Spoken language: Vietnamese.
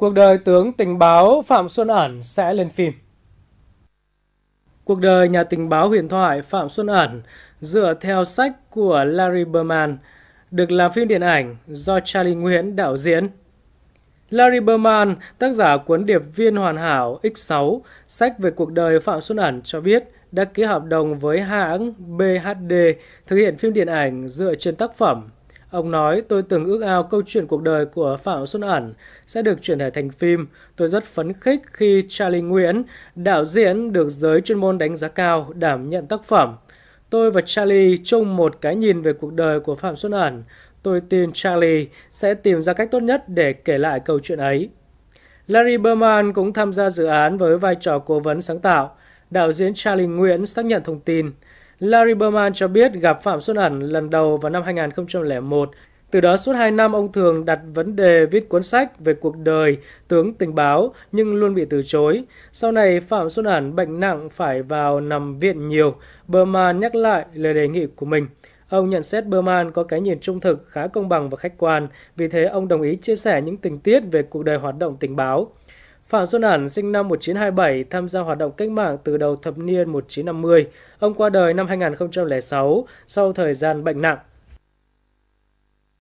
Cuộc đời tướng tình báo Phạm Xuân Ẩn sẽ lên phim. Cuộc đời nhà tình báo huyền thoại Phạm Xuân Ẩn dựa theo sách của Larry Berman được làm phim điện ảnh do Charlie Nguyễn đạo diễn. Larry Berman, tác giả cuốn điệp viên hoàn hảo X6, sách về cuộc đời Phạm Xuân Ẩn cho biết đã ký hợp đồng với hãng BHD thực hiện phim điện ảnh dựa trên tác phẩm Ông nói, tôi từng ước ao câu chuyện cuộc đời của Phạm Xuân Ẩn sẽ được chuyển thể thành phim. Tôi rất phấn khích khi Charlie Nguyễn, đạo diễn được giới chuyên môn đánh giá cao, đảm nhận tác phẩm. Tôi và Charlie chung một cái nhìn về cuộc đời của Phạm Xuân Ẩn. Tôi tin Charlie sẽ tìm ra cách tốt nhất để kể lại câu chuyện ấy. Larry Berman cũng tham gia dự án với vai trò cố vấn sáng tạo. Đạo diễn Charlie Nguyễn xác nhận thông tin – Larry Berman cho biết gặp Phạm Xuân Ẩn lần đầu vào năm 2001. Từ đó suốt 2 năm ông thường đặt vấn đề viết cuốn sách về cuộc đời tướng tình báo nhưng luôn bị từ chối. Sau này Phạm Xuân Ẩn bệnh nặng phải vào nằm viện nhiều. Berman nhắc lại lời đề nghị của mình. Ông nhận xét Berman có cái nhìn trung thực khá công bằng và khách quan, vì thế ông đồng ý chia sẻ những tình tiết về cuộc đời hoạt động tình báo. Phạm Xuân Hẳn sinh năm 1927, tham gia hoạt động cách mạng từ đầu thập niên 1950. Ông qua đời năm 2006 sau thời gian bệnh nặng.